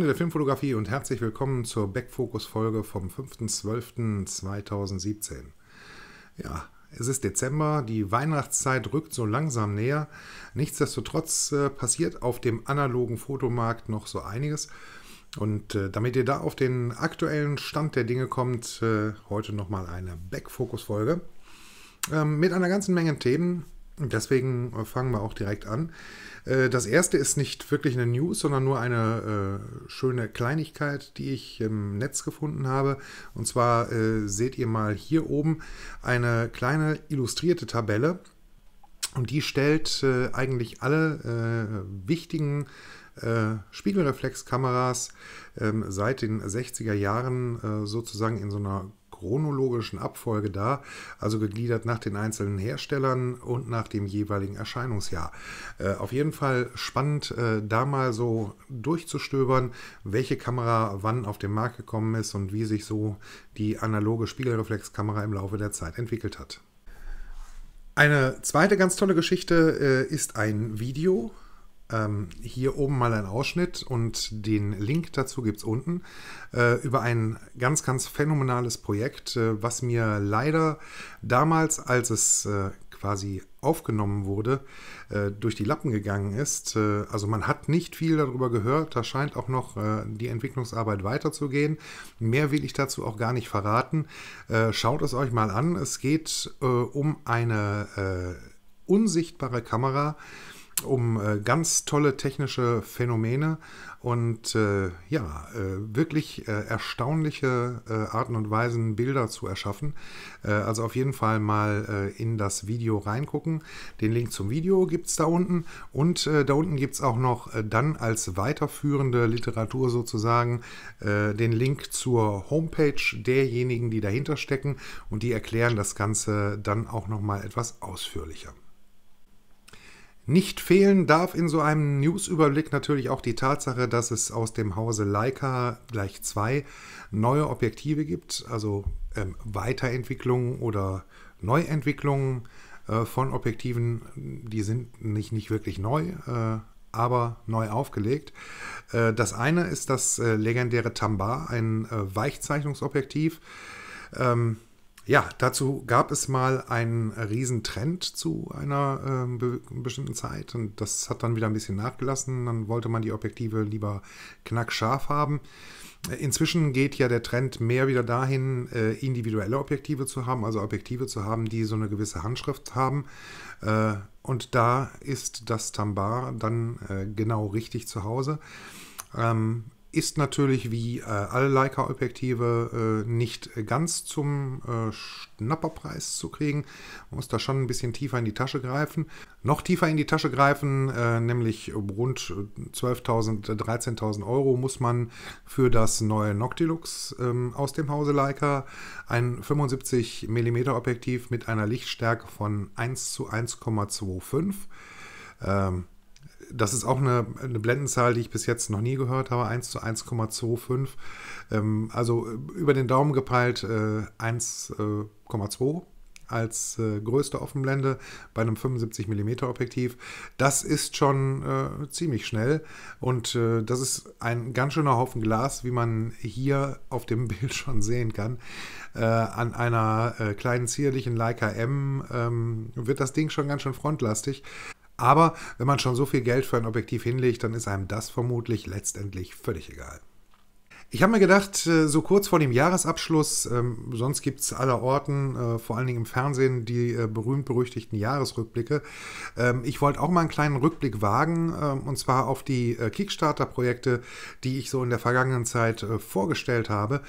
Freunde der Filmfotografie und herzlich willkommen zur backfocus folge vom 5.12.2017. Ja, es ist Dezember, die Weihnachtszeit rückt so langsam näher. Nichtsdestotrotz äh, passiert auf dem analogen Fotomarkt noch so einiges. Und äh, damit ihr da auf den aktuellen Stand der Dinge kommt, äh, heute nochmal eine backfocus folge ähm, mit einer ganzen Menge Themen Deswegen äh, fangen wir auch direkt an. Äh, das erste ist nicht wirklich eine News, sondern nur eine äh, schöne Kleinigkeit, die ich im Netz gefunden habe. Und zwar seht ihr mal hier oben eine kleine illustrierte Tabelle. Und die stellt eigentlich alle wichtigen Spiegelreflexkameras ähm, seit den 60er Jahren sozusagen in so einer chronologischen Abfolge dar, also gegliedert nach den einzelnen Herstellern und nach dem jeweiligen Erscheinungsjahr. Äh, auf jeden Fall spannend, äh, da mal so durchzustöbern, welche Kamera wann auf den Markt gekommen ist und wie sich so die analoge Spiegelreflexkamera im Laufe der Zeit entwickelt hat. Eine zweite ganz tolle Geschichte äh, ist ein Video ähm, hier oben mal ein Ausschnitt und den Link dazu gibt es unten äh, über ein ganz, ganz phänomenales Projekt, äh, was mir leider damals, als es äh, quasi aufgenommen wurde, äh, durch die Lappen gegangen ist. Äh, also man hat nicht viel darüber gehört. Da scheint auch noch äh, die Entwicklungsarbeit weiterzugehen. Mehr will ich dazu auch gar nicht verraten. schaut es euch mal an. Es geht um eine unsichtbare Kamera, um äh, ganz tolle technische Phänomene und äh, ja, äh, wirklich äh, erstaunliche äh, Arten und Weisen, Bilder zu erschaffen. Äh, also auf jeden Fall mal äh, in das Video reingucken. Den Link zum Video gibt es da unten und äh, da unten gibt es auch noch äh, dann als weiterführende Literatur sozusagen äh, den Link zur Homepage derjenigen, die dahinter stecken und die erklären das Ganze dann auch nochmal etwas ausführlicher. Nicht fehlen darf in so einem News-Überblick natürlich auch die Tatsache, dass es aus dem Hause Leica gleich zwei neue Objektive gibt, also ähm, Weiterentwicklungen oder Neuentwicklungen äh, von Objektiven. Die sind nicht, nicht wirklich neu, äh, aber neu aufgelegt. Äh, das eine ist das äh, legendäre Tambar, ein äh, Weichzeichnungsobjektiv. Ähm, ja, dazu gab es mal einen Riesentrend zu einer äh, be bestimmten Zeit und das hat dann wieder ein bisschen nachgelassen. Dann wollte man die Objektive lieber knackscharf haben. Äh, inzwischen geht ja der Trend mehr wieder dahin, äh, individuelle Objektive zu haben, also Objektive zu haben, die so eine gewisse Handschrift haben. Äh, und da ist das Tambar dann äh, genau richtig zu Hause. Ähm, ist natürlich wie äh, alle Leica-Objektive äh, nicht ganz zum äh, Schnapperpreis zu kriegen. Man muss da schon ein bisschen tiefer in die Tasche greifen. Noch tiefer in die Tasche greifen, äh, nämlich rund 12.000, 13.000 Euro muss man für das neue Noctilux ähm, aus dem Hause Leica, ein 75 mm Objektiv mit einer Lichtstärke von 1 zu 1,25. Ähm, das ist auch eine, eine Blendenzahl, die ich bis jetzt noch nie gehört habe, 1 zu 1,25. Ähm, also äh, über den Daumen gepeilt äh, 1,2 äh, als äh, größte Offenblende bei einem 75 mm Objektiv. Das ist schon äh, ziemlich schnell und äh, das ist ein ganz schöner Haufen Glas, wie man hier auf dem Bild schon sehen kann. Äh, an einer kleinen zierlichen Leica M ähm, wird das Ding schon ganz schön frontlastig. Aber wenn man schon so viel Geld für ein Objektiv hinlegt, dann ist einem das vermutlich letztendlich völlig egal. Ich habe mir gedacht, äh, so kurz vor dem Jahresabschluss, ähm, sonst gibt es aller Orten, äh, vor allen Dingen im Fernsehen, die äh, berühmt-berüchtigten Jahresrückblicke. Ähm, ich wollte auch mal einen kleinen Rückblick wagen, ähm, und zwar auf die Kickstarter-Projekte, die ich so in der vergangenen Zeit vorgestellt habe,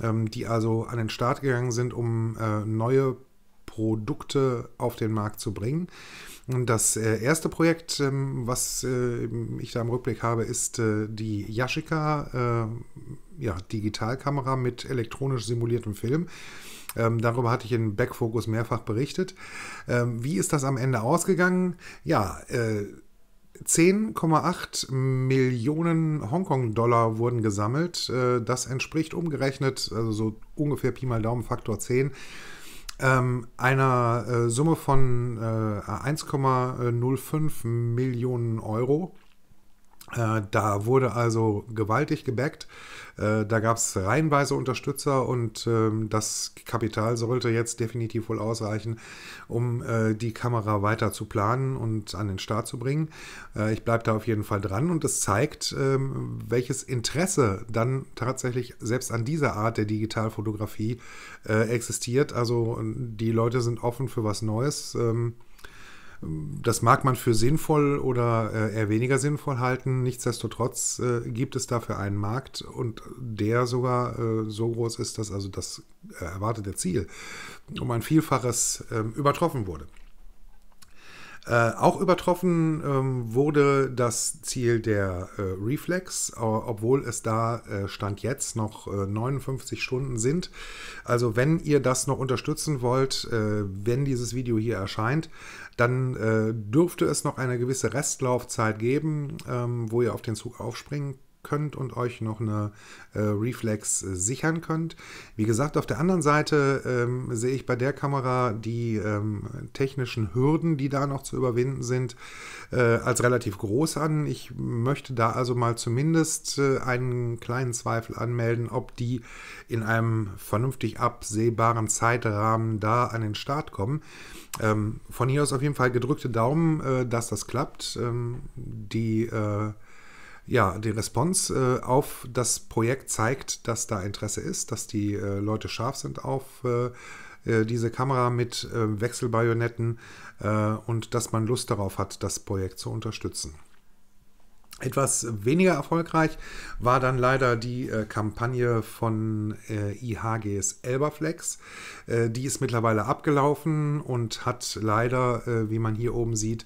die also an den Start gegangen sind, um neue Produkte auf den Markt zu bringen. Das äh, erste Projekt, ähm, was äh, ich da im Rückblick habe, ist äh, die Yashica ja, Digitalkamera mit elektronisch simuliertem Film. Ähm, darüber hatte ich in Backfocus mehrfach berichtet. Ähm, wie ist das am Ende ausgegangen? Ja, äh, 10,8 Millionen Hongkong-Dollar wurden gesammelt. Äh, das entspricht umgerechnet, also so ungefähr Pi mal Daumen Faktor 10, ähm, einer äh, Summe von äh, 1,05 Millionen Euro. Äh, da wurde also gewaltig gebackt. Äh, da gab es reihenweise Unterstützer und ähm, das Kapital sollte jetzt definitiv wohl ausreichen, um äh, die Kamera weiter zu planen und an den Start zu bringen. Ich bleibe da auf jeden Fall dran und es zeigt, ähm, welches Interesse dann tatsächlich selbst an dieser Art der Digitalfotografie existiert. Also die Leute sind offen für was Neues. Ähm, das mag man für sinnvoll oder äh, eher weniger sinnvoll halten. Nichtsdestotrotz äh, gibt es dafür einen Markt und der sogar äh, so groß ist, dass also das erwartete Ziel um ein Vielfaches ähm, übertroffen wurde. Äh, auch übertroffen ähm, wurde das Ziel der äh, Reflex, äh, obwohl es da äh, Stand jetzt noch 59 Stunden sind. Also wenn ihr das noch unterstützen wollt, wenn dieses Video hier erscheint, dann dürfte es noch eine gewisse Restlaufzeit geben, ähm, wo ihr auf den Zug aufspringen könnt und euch noch eine äh, Reflex äh, sichern könnt. Wie gesagt, auf der anderen Seite ähm, sehe ich bei der Kamera die ähm, technischen Hürden, die da noch zu überwinden sind, äh, als relativ groß an. Ich möchte da also mal zumindest äh, einen kleinen Zweifel anmelden, ob die in einem vernünftig absehbaren Zeitrahmen da an den Start kommen. Ähm, von hier aus auf jeden Fall gedrückte Daumen, äh, dass das klappt. Ähm, die äh, ja, die Response äh, auf das Projekt zeigt, dass da Interesse ist, dass die äh, Leute scharf sind auf äh, äh diese Kamera mit ähm, Wechselbajonetten äh, und dass man Lust darauf hat, das Projekt zu unterstützen. Etwas weniger erfolgreich war dann leider die äh, Kampagne von IHGs Elberflex. die ist mittlerweile abgelaufen und hat leider, wie man hier oben sieht,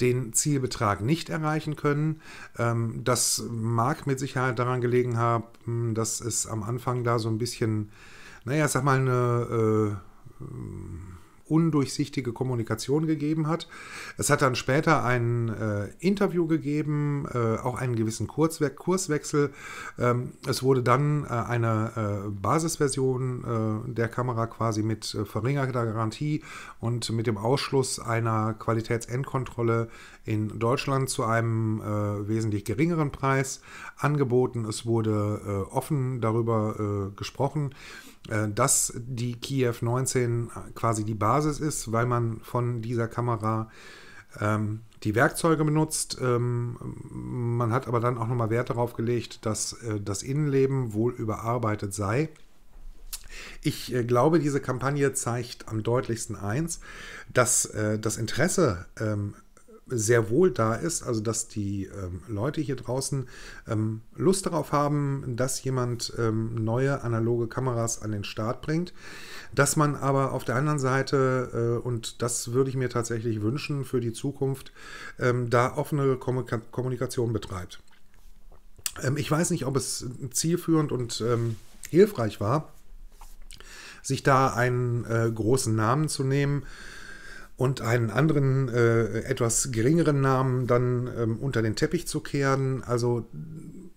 den Zielbetrag nicht erreichen können. Ähm, das mag mit Sicherheit daran gelegen haben, dass es am Anfang da so ein bisschen, naja, sag mal, eine äh, undurchsichtige Kommunikation gegeben hat. Es hat dann später ein äh, Interview gegeben, äh, auch einen gewissen Kurzwe Kurswechsel. Ähm, es wurde dann äh, eine äh, Basisversion äh, der Kamera quasi mit äh, verringerter Garantie und mit dem Ausschluss einer Qualitätsendkontrolle in Deutschland zu einem wesentlich geringeren Preis angeboten. Es wurde offen darüber gesprochen. Äh, dass die Kiev 19 äh, quasi die Basis ist, weil man von dieser Kamera ähm, die Werkzeuge benutzt. Ähm, man hat aber dann auch nochmal Wert darauf gelegt, dass äh, das Innenleben wohl überarbeitet sei. Ich äh, glaube, diese Kampagne zeigt am deutlichsten eins, dass äh, das Interesse ähm, sehr wohl da ist, also dass die ähm, Leute hier draußen ähm, Lust darauf haben, dass jemand ähm, neue analoge Kameras an den Start bringt, dass man aber auf der anderen Seite, äh, und das würde ich mir tatsächlich wünschen für die Zukunft, ähm, da offene Kom Kommunikation betreibt. Ähm, ich weiß nicht, ob es zielführend und ähm, hilfreich war, sich da einen äh, großen Namen zu nehmen und einen anderen äh, etwas geringeren Namen dann ähm, unter den Teppich zu kehren. Also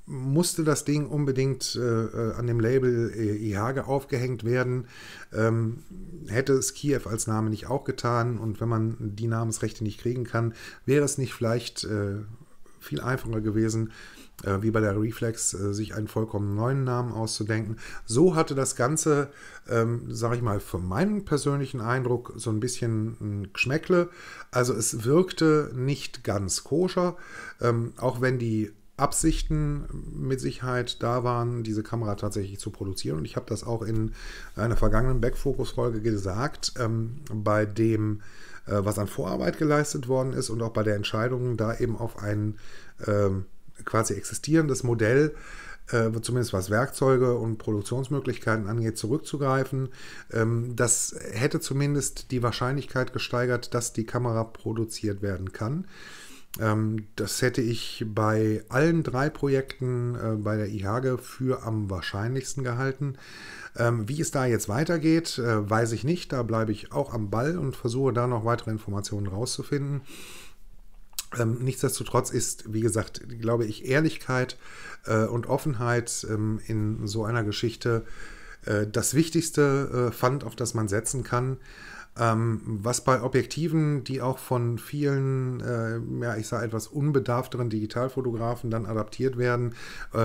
musste das Ding unbedingt äh, äh an dem Label äh, IHAGE aufgehängt werden. Ähm, hätte es Kiew als Name nicht auch getan und wenn man die Namensrechte nicht kriegen kann, wäre es nicht vielleicht äh, viel einfacher gewesen, äh, wie bei der Reflex, äh, sich einen vollkommen neuen Namen auszudenken. So hatte das Ganze, ähm, sage ich mal, von meinem persönlichen Eindruck so ein bisschen ein Geschmäckle. Also es wirkte nicht ganz koscher, ähm, auch wenn die Absichten mit Sicherheit da waren, diese Kamera tatsächlich zu produzieren. Und ich habe das auch in einer vergangenen Backfocus-Folge gesagt, ähm, bei dem, äh, was an Vorarbeit geleistet worden ist und auch bei der Entscheidung, da eben auf ein ähm, quasi existierendes Modell äh, zumindest was Werkzeuge und Produktionsmöglichkeiten angeht, zurückzugreifen. Ähm, das hätte zumindest die Wahrscheinlichkeit gesteigert, dass die Kamera produziert werden kann. Ähm, das hätte ich bei allen drei Projekten äh, bei der IHAGE für am wahrscheinlichsten gehalten. Ähm, wie es da jetzt weitergeht, äh, weiß ich nicht. Da bleibe ich auch am Ball und versuche da noch weitere Informationen rauszufinden. Ähm, nichtsdestotrotz ist, wie gesagt, glaube ich, Ehrlichkeit äh, und Offenheit in so einer Geschichte das wichtigste Pfand, auf das man setzen kann. Ähm, was bei Objektiven, die auch von vielen, äh, ja, ich sage etwas unbedarfteren Digitalfotografen dann adaptiert werden, äh,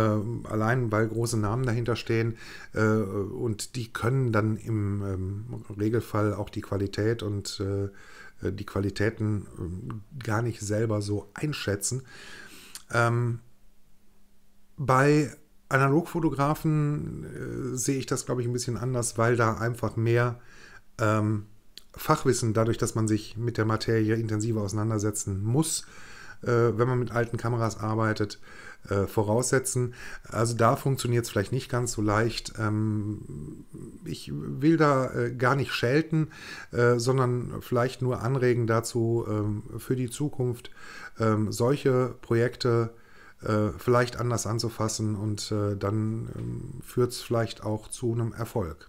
allein weil große Namen dahinter stehen äh, und die können dann im ähm, Regelfall auch die Qualität und äh, die Qualitäten ähm, gar nicht selber so einschätzen. Ähm, bei Analogfotografen äh, sehe ich das, glaube ich, ein bisschen anders, weil da einfach mehr ähm, Fachwissen, dadurch, dass man sich mit der Materie intensiver auseinandersetzen muss, äh, wenn man mit alten Kameras arbeitet, äh, voraussetzen. Also da funktioniert es vielleicht nicht ganz so leicht. Ähm, ich will da äh, gar nicht schelten, sondern vielleicht nur anregen dazu, ähm, für die Zukunft ähm, solche Projekte vielleicht anders anzufassen und dann führt es vielleicht auch zu einem Erfolg.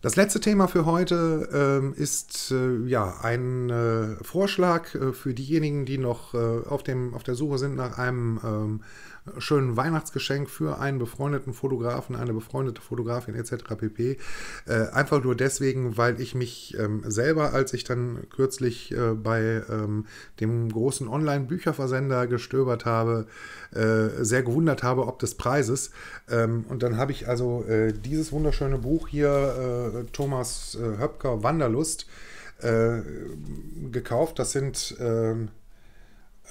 Das letzte Thema für heute ähm, ist äh, ja ein äh, Vorschlag äh, für diejenigen, die noch äh, auf, dem, auf der Suche sind nach einem ähm, schönen Weihnachtsgeschenk für einen befreundeten Fotografen, eine befreundete Fotografin etc. pp. Äh, einfach nur deswegen, weil ich mich ähm, selber, als ich dann kürzlich äh, bei ähm, dem großen Online-Bücherversender gestöbert habe, äh, sehr gewundert habe, ob des Preises. Ähm, und dann habe ich also äh, dieses wunderschöne Buch hier, äh, Thomas äh, Höpker Wanderlust, gekauft. Das sind ähm,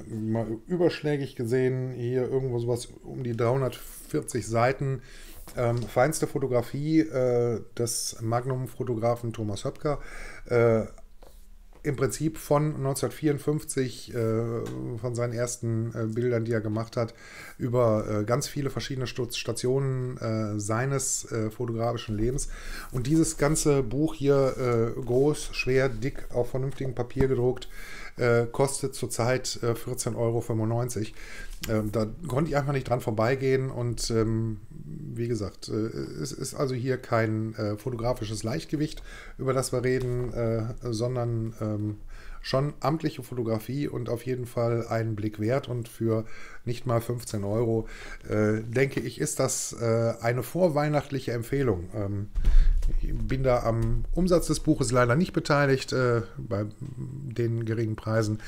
mal überschlägig gesehen, hier irgendwo sowas um die 340 Seiten. Ähm, feinste Fotografie äh, des Magnum-Fotografen Thomas Höpker. Äh, Im Prinzip von 1954, äh, von seinen ersten äh, Bildern, die er gemacht hat, über äh, ganz viele verschiedene Stationen äh, seines fotografischen Lebens. Und dieses ganze Buch hier, groß, schwer, dick, auf vernünftigem Papier gedruckt, äh, kostet zurzeit äh, 14,95 Euro. Ähm, da konnte ich einfach nicht dran vorbeigehen und ähm, wie gesagt, äh, es ist also hier kein äh, fotografisches Leichtgewicht, über das wir reden, äh, sondern ähm, schon amtliche Fotografie und auf jeden Fall einen Blick wert. Und für nicht mal 15 Euro, äh, denke ich, ist das äh, eine vorweihnachtliche Empfehlung. Ähm, ich bin da am Umsatz des Buches leider nicht beteiligt, äh, bei den geringen Preisen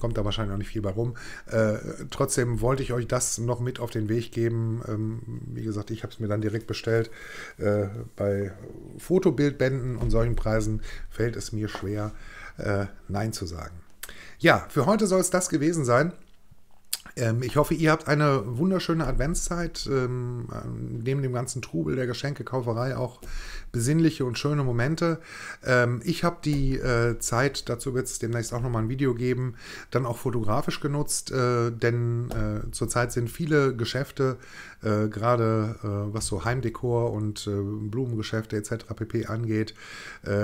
kommt da wahrscheinlich auch nicht viel bei rum. Äh, trotzdem wollte ich euch das noch mit auf den Weg geben. Ähm, wie gesagt, ich habe es mir dann direkt bestellt. Äh, bei Fotobildbänden und solchen Preisen fällt es mir schwer, äh, Nein zu sagen. Ja, für heute soll es das gewesen sein. Ähm, ich hoffe, ihr habt eine wunderschöne Adventszeit, ähm, neben dem ganzen Trubel der Geschenkekauferei auch besinnliche und schöne Momente. Ähm, ich habe die äh, Zeit, dazu wird es demnächst auch nochmal ein Video geben, dann auch fotografisch genutzt, äh, denn äh, zurzeit sind viele Geschäfte, äh, gerade äh, was so Heimdekor und äh, Blumengeschäfte etc. pp. angeht,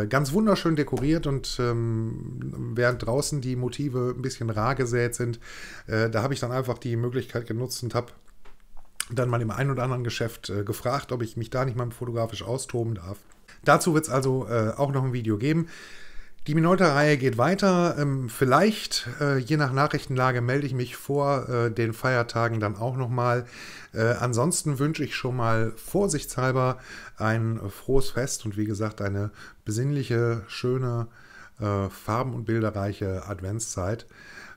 ganz wunderschön dekoriert und ähm, während draußen die Motive ein bisschen rar gesät sind, da habe ich dann einfach einfach die Möglichkeit genutzt und habe dann mal im einen oder anderen Geschäft äh, gefragt, ob ich mich da nicht mal fotografisch austoben darf. Dazu wird es also äh, auch noch ein Video geben. Die Minolta-Reihe geht weiter. Ähm, vielleicht, äh, je nach Nachrichtenlage, melde ich mich vor äh, den Feiertagen dann auch nochmal. Äh, ansonsten wünsche ich schon mal vorsichtshalber ein frohes Fest und wie gesagt eine besinnliche, schöne, äh, farben- und bilderreiche Adventszeit.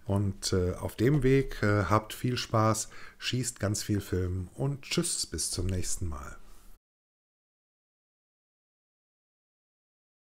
Und äh, auf dem Weg äh, habt viel Spaß, schießt ganz viel Film und tschüss, bis zum nächsten Mal.